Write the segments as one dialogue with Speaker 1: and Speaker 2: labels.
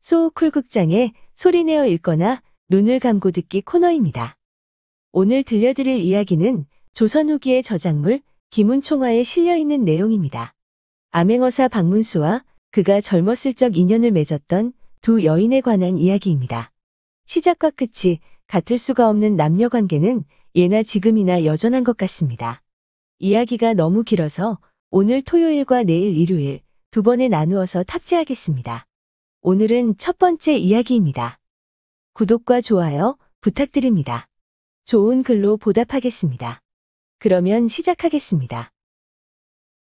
Speaker 1: 소울쿨 극장의 소리내어 읽거나 눈을 감고 듣기 코너입니다. 오늘 들려드릴 이야기는 조선 후기의 저작물 김은총화에 실려있는 내용입니다. 암행어사 박문수와 그가 젊었을 적 인연을 맺었던 두 여인에 관한 이야기입니다. 시작과 끝이 같을 수가 없는 남녀 관계는 예나 지금이나 여전한 것 같습니다. 이야기가 너무 길어서 오늘 토요일과 내일 일요일 두 번에 나누어서 탑재하겠습니다. 오늘은 첫 번째 이야기입니다. 구독과 좋아요 부탁드립니다. 좋은 글로 보답하겠습니다.
Speaker 2: 그러면 시작하겠습니다.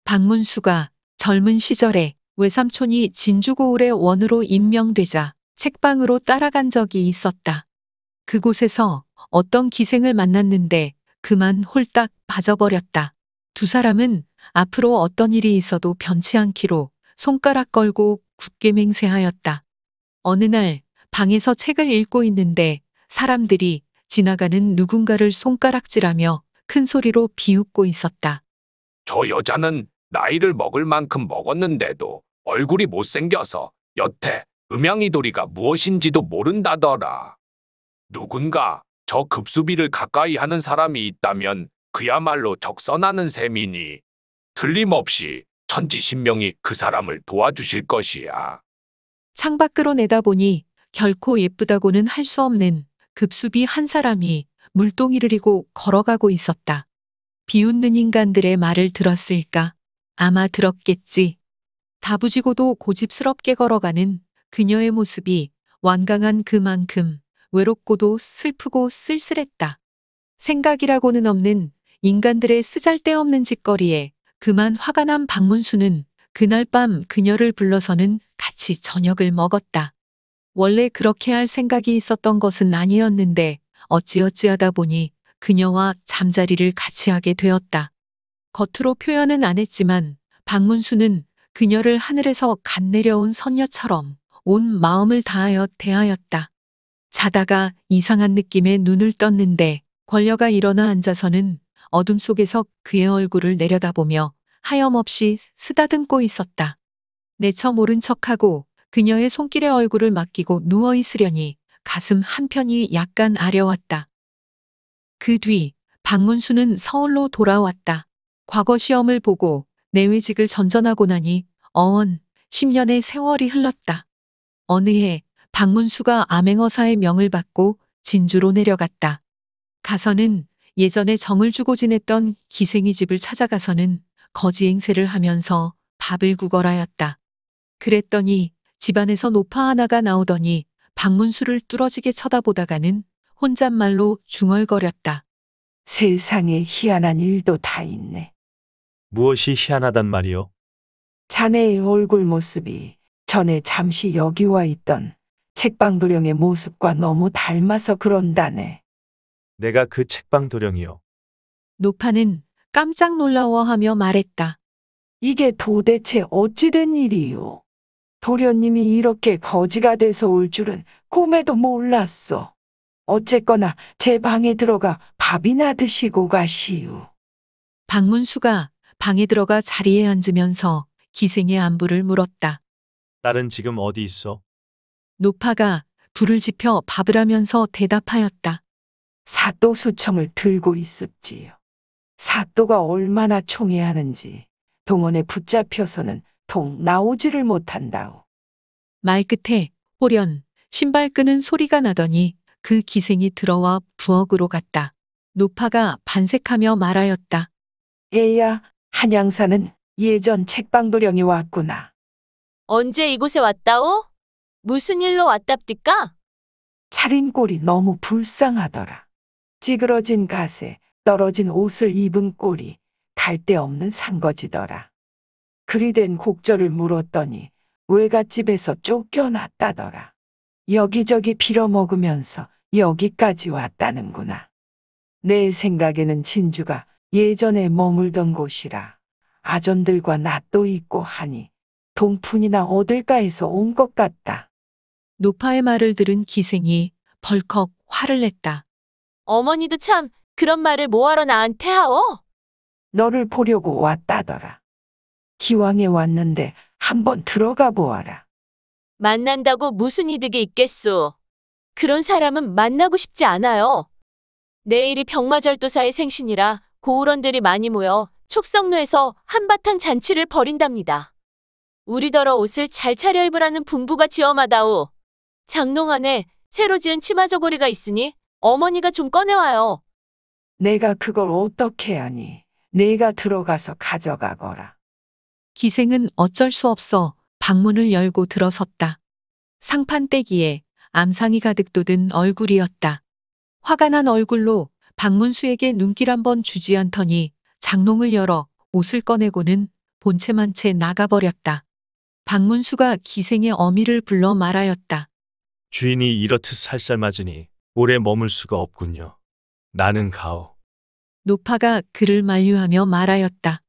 Speaker 2: 박문수가 젊은 시절에 외삼촌이 진주고을의 원으로 임명되자 책방으로 따라간 적이 있었다. 그곳에서 어떤 기생을 만났는데 그만 홀딱 빠져버렸다. 두 사람은 앞으로 어떤 일이 있어도 변치 않기로 손가락 걸고 굳게 맹세하였다. 어느 날 방에서 책을 읽고 있는데 사람들이 지나가는 누군가를 손가락질하며 큰 소리로 비웃고 있었다.
Speaker 3: 저 여자는 나이를 먹을 만큼 먹었는데도 얼굴이 못생겨서 여태 음양이돌이가 무엇인지도 모른다더라. 누군가 저 급수비를 가까이 하는 사람이 있다면 그야말로 적선하는 셈이니 틀림없이 천지신명이 그 사람을 도와주실 것이야.
Speaker 2: 창밖으로 내다보니 결코 예쁘다고는 할 수 없는 급수비 한 사람이 물동이를 이고 걸어가고 있었다. 비웃는 인간들의 말을 들었을까? 아마 들었겠지. 다부지고도 고집스럽게 걸어가는 그녀의 모습이 완강한 그만큼 외롭고도 슬프고 쓸쓸했다. 생각이라고는 없는 인간들의 쓰잘데없는 짓거리에 그만 화가 난 박문수는 그날 밤 그녀를 불러서는 같이 저녁을 먹었다. 원래 그렇게 할 생각이 있었던 것은 아니었는데 어찌어찌하다 보니 그녀와 잠자리를 같이 하게 되었다. 겉으로 표현은 안 했지만 박문수는 그녀를 하늘에서 갓 내려온 선녀처럼 온 마음을 다하여 대하였다. 자다가 이상한 느낌에 눈을 떴는데 권려가 일어나 앉아서는 어둠 속에서 그의 얼굴을 내려다보며 하염없이 쓰다듬고 있었다. 내처 모른 척하고 그녀의 손길에 얼굴을 맡기고 누워 있으려니 가슴 한편이 약간 아려왔다그 뒤 박문수는 서울로 돌아왔다. 과거 시험을 보고 내외직을 전전하고 나니 어언 10년의 세월이 흘렀다. 어느 해 박문수가 암행어사의 명을 받고 진주로 내려갔다. 가서는 예전에 정을 주고 지냈던 기생이 집을 찾아가서는 거지 행세를 하면서 밥을 구걸하였다. 그랬더니 집안에서 노파 하나가 나오더니 방문수를 뚫어지게 쳐다보다가는 혼잣말로 중얼거렸다. 세상에 희한한
Speaker 4: 일도 다 있네.
Speaker 3: 무엇이 희한하단 말이오?
Speaker 4: 자네의 얼굴 모습이 전에 잠시 여기 와 있던 책방 도령의 모습과 너무 닮아서 그런다네.
Speaker 3: 내가 그 책방 도령이요.
Speaker 2: 노파는 깜짝 놀라워하며 말했다.
Speaker 4: 이게 도대체 어찌된 일이요? 도련님이 이렇게 거지가 돼서 올 줄은 꿈에도 몰랐어. 어쨌거나 제 방에 들어가 밥이나 드시고 가시오.
Speaker 2: 박문수가 방에 들어가 자리에 앉으면서 기생의 안부를 물었다.
Speaker 3: 딸은 지금 어디 있어?
Speaker 2: 노파가 불을 지펴
Speaker 4: 밥을 하면서 대답하였다. 사또 수청을 들고 있었지요. 사또가 얼마나 총애하는지 동원에 붙잡혀서는 통 나오지를 못한다오. 말끝에 호련 신발 끄는 소리가
Speaker 2: 나더니 그 기생이 들어와 부엌으로 갔다. 노파가 반색하며
Speaker 4: 말하였다. 얘야, 한양사는 예전 책방도령이 왔구나.
Speaker 1: 언제 이곳에 왔다오? 무슨 일로 왔답디까?
Speaker 4: 차린 꼴이 너무 불쌍하더라. 찌그러진 가세, 떨어진 옷을 입은 꼴이 갈데 없는 산거지더라. 그리된 곡절을 물었더니 외갓집에서 쫓겨났다더라. 여기저기 빌어먹으면서 여기까지 왔다는구나. 내 생각에는 진주가 예전에 머물던 곳이라 아전들과 낫도 있고 하니 동풍이나얻을까해서온 것 같다. 노파의 말을 들은 기생이 벌컥 화를 냈다. 어머니도 참 그런 말을 뭐하러 나한테 하오? 너를 보려고 왔다더라. 기왕에 왔는데 한번 들어가 보아라.
Speaker 1: 만난다고 무슨 이득이 있겠소. 그런 사람은 만나고 싶지 않아요. 내일이 병마절도사의 생신이라 고우런들이 많이 모여 촉성로에서 한바탕 잔치를 벌인답니다. 우리더러 옷을 잘 차려입으라는 분부가 지엄하다오. 장롱 안에 새로 지은 치마 저고리가 있으니 어머니가 좀 꺼내와요.
Speaker 4: 내가 그걸 어떻게 하니? 내가 들어가서 가져가거라. 기생은 어쩔 수
Speaker 2: 없어 방문을 열고 들어섰다. 상판떼기에 암상이 가득 돋은 얼굴이었다. 화가 난 얼굴로 박문수에게 눈길 한번 주지 않더니 장롱을 열어 옷을 꺼내고는 본체만 채 나가버렸다. 박문수가 기생의 어미를 불러 말하였다.
Speaker 3: 주인이 이렇듯 살살 맞으니 오래 머물 수가 없군요. 나는 가오.
Speaker 2: 노파가 그를 만류하며 말하였다.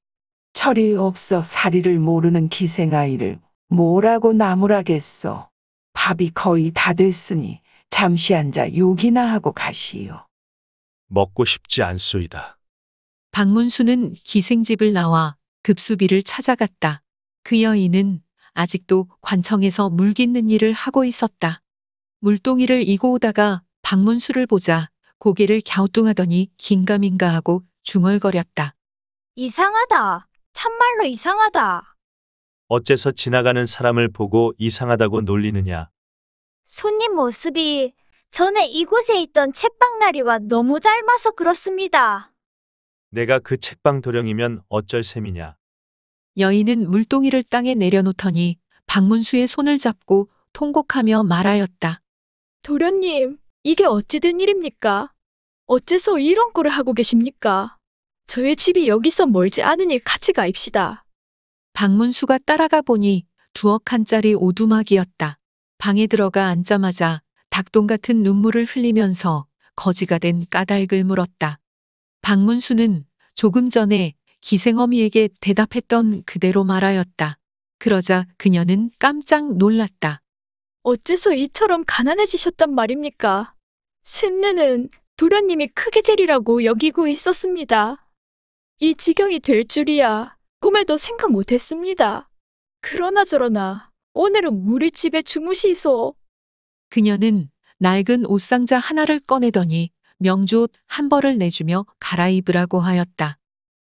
Speaker 4: 철이 없어 사리를 모르는 기생아이를 뭐라고 나무라겠어 밥이 거의 다 됐으니 잠시
Speaker 3: 앉아 욕이나 하고 가시오. 먹고 싶지 않소이다.
Speaker 2: 박문수는 기생집을 나와 급수비를 찾아갔다. 그 여인은 아직도 관청에서 물 깃는 일을 하고 있었다. 물동이를 이고 오다가 박문수를 보자 고개를 갸우뚱하더니 긴가민가 하고 중얼거렸다.
Speaker 5: 이상하다. 참말로 이상하다.
Speaker 3: 어째서 지나가는 사람을 보고 이상하다고 놀리느냐.
Speaker 5: 손님 모습이 전에 이곳에 있던 책방나리와 너무 닮아서 그렇습니다.
Speaker 3: 내가 그 책방 도령이면 어쩔 셈이냐.
Speaker 2: 여인은 물동이를
Speaker 5: 땅에 내려놓더니
Speaker 2: 박문수의 손을 잡고 통곡하며 말하였다.
Speaker 5: 도련님, 이게 어찌된 일입니까? 어째서 이런 꼴을 하고 계십니까? 저의 집이 여기서 멀지 않으니 같이 가입시다. 박문수가 따라가 보니
Speaker 2: 두억 한짜리 오두막이었다. 방에 들어가 앉자마자 닭똥 같은 눈물을 흘리면서 거지가 된 까닭을 물었다. 박문수는 조금 전에 기생어미에게 대답했던 그대로 말하였다. 그러자 그녀는 깜짝 놀랐다.
Speaker 5: 어째서 이처럼 가난해지셨단 말입니까? 신느는 도련님이 크게 되리라고 여기고 있었습니다. 이 지경이 될 줄이야 꿈에도 생각 못했습니다. 그러나 저러나 오늘은 우리집에 주무시소.
Speaker 2: 그녀는 낡은 옷상자 하나를 꺼내더니 명주옷 한 벌을 내주며 갈아입으라고 하였다.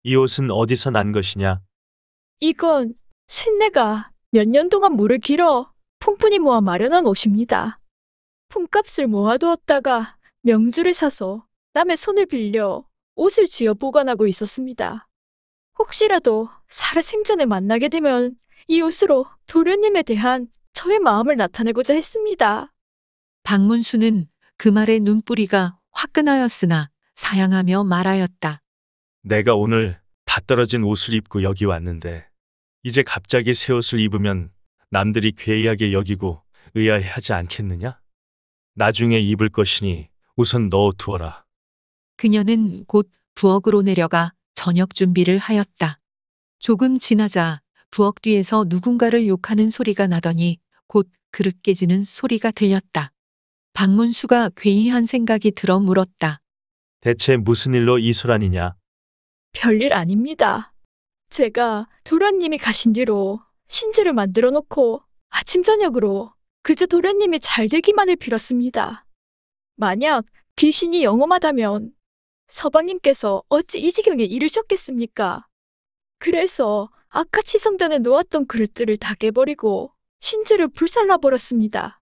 Speaker 3: 이 옷은 어디서 난 것이냐?
Speaker 5: 이건 신내가 몇 년 동안 물을 길어 푼푼히 모아 마련한 옷입니다. 품값을 모아두었다가 명주를 사서 남의 손을 빌려 옷을 지어 보관하고 있었습니다. 혹시라도 살아 생전에 만나게 되면 이 옷으로 도련님에 대한 저의 마음을 나타내고자 했습니다.
Speaker 2: 박문수는 그 말에 눈뿌리가 화끈하였으나 사양하며 말하였다.
Speaker 3: 내가 오늘 다 떨어진 옷을 입고 여기 왔는데 이제 갑자기 새 옷을 입으면 남들이 괴이하게 여기고 의아해하지 않겠느냐? 나중에 입을 것이니 우선 넣어 두어라.
Speaker 2: 그녀는 곧 부엌으로 내려가 저녁 준비를 하였다. 조금 지나자 부엌 뒤에서 누군가를 욕하는 소리가 나더니 곧 그릇 깨지는 소리가 들렸다. 박문수가
Speaker 5: 괴이한 생각이 들어 물었다.
Speaker 3: 대체 무슨 일로 이소란이냐?
Speaker 5: 별일 아닙니다. 제가 도련님이 가신 뒤로 신지를 만들어 놓고 아침 저녁으로 그저 도련님이 잘 되기만을 빌었습니다. 만약 귀신이 영험하다면 서방님께서 어찌 이 지경에 이르셨겠습니까? 그래서 아카치 성단에 놓았던 그릇들을 다 깨버리고 신주를 불살라버렸습니다.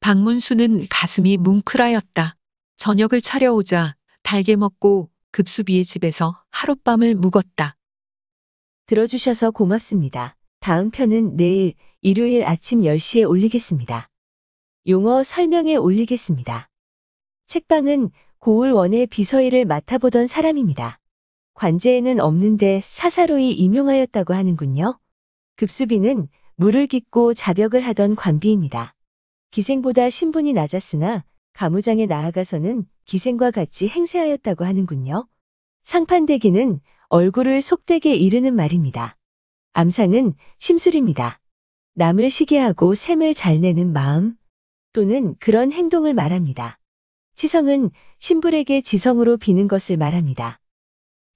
Speaker 2: 박문수는 가슴이 뭉클하였다. 저녁을 차려오자 달게 먹고 급수비의 집에서 하룻밤을 묵었다. 들어주셔서 고맙습니다. 다음 편은 내일
Speaker 1: 일요일 아침 10시에 올리겠습니다. 용어 설명에 올리겠습니다. 책방은 고을원의 비서일을 맡아보던 사람입니다. 관제에는 없는데 사사로이 임용하였다고 하는군요. 급수비는 물을 깊고 자벽을 하던 관비입니다. 기생보다 신분이 낮았으나 가무장에 나아가서는 기생과 같이 행세하였다고 하는군요. 상판대기는 얼굴을 속되게 이르는 말입니다. 암상은 심술입니다. 남을 시기하고 샘을잘 내는 마음 또는 그런 행동을 말합니다. 치성은 신불에게 지성으로 비는 것을 말합니다.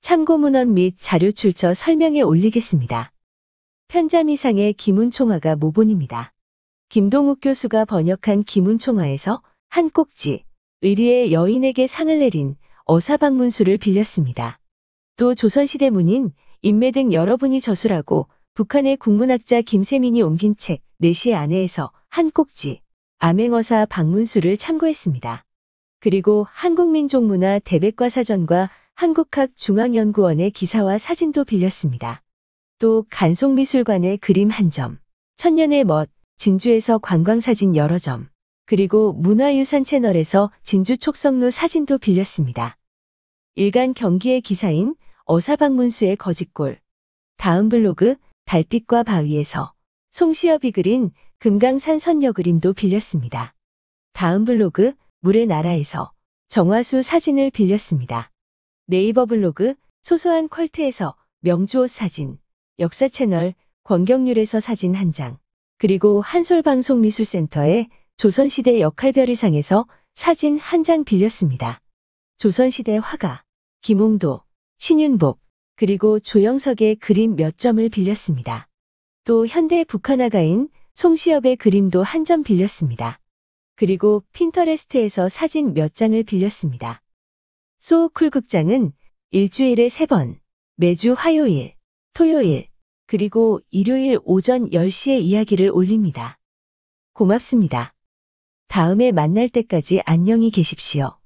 Speaker 1: 참고문헌 및 자료 출처 설명에 올리겠습니다. 편자미상의 김운총화가 모본입니다. 김동욱 교수가 번역한 김운총화에서 한 꼭지, 의리의 여인에게 상을 내린 어사방문수를 빌렸습니다. 또 조선시대 문인, 인매 등 여러분이 저술하고 북한의 국문학자 김세민이 옮긴 책 4시의 아내에서 한 꼭지 암행어사 박문수를 참고했습니다. 그리고 한국민족문화 대백과 사전과 한국학중앙연구원의 기사와 사진도 빌렸습니다. 또 간송미술관의 그림 한 점, 천년의 멋, 진주에서 관광사진 여러 점, 그리고 문화유산 채널에서 진주 촉성루 사진도 빌렸습니다. 일간 경기의 기사인 어사박문수의 거짓골, 다음 블로그 달빛과 바위에서 송시엽이 그린 금강산 선녀 그림도 빌렸습니다. 다음 블로그 물의 나라에서 정화수 사진을 빌렸습니다. 네이버 블로그 소소한 컬트에서 명주옷 사진, 역사 채널 권경률에서 사진 한 장, 그리고 한솔방송미술센터의 조선시대 역할별의상에서 사진 한 장 빌렸습니다. 조선시대 화가, 김홍도, 신윤복, 그리고 조영석의 그림 몇 점을 빌렸습니다. 또 현대 북한화가인 송시엽의 그림도 한 점 빌렸습니다. 그리고 핀터레스트에서 사진 몇 장을 빌렸습니다. 소쿨 극장은 일주일에 세 번, 매주 화요일, 토요일, 그리고 일요일 오전 10시에 이야기를 올립니다. 고맙습니다. 다음에 만날 때까지
Speaker 3: 안녕히 계십시오.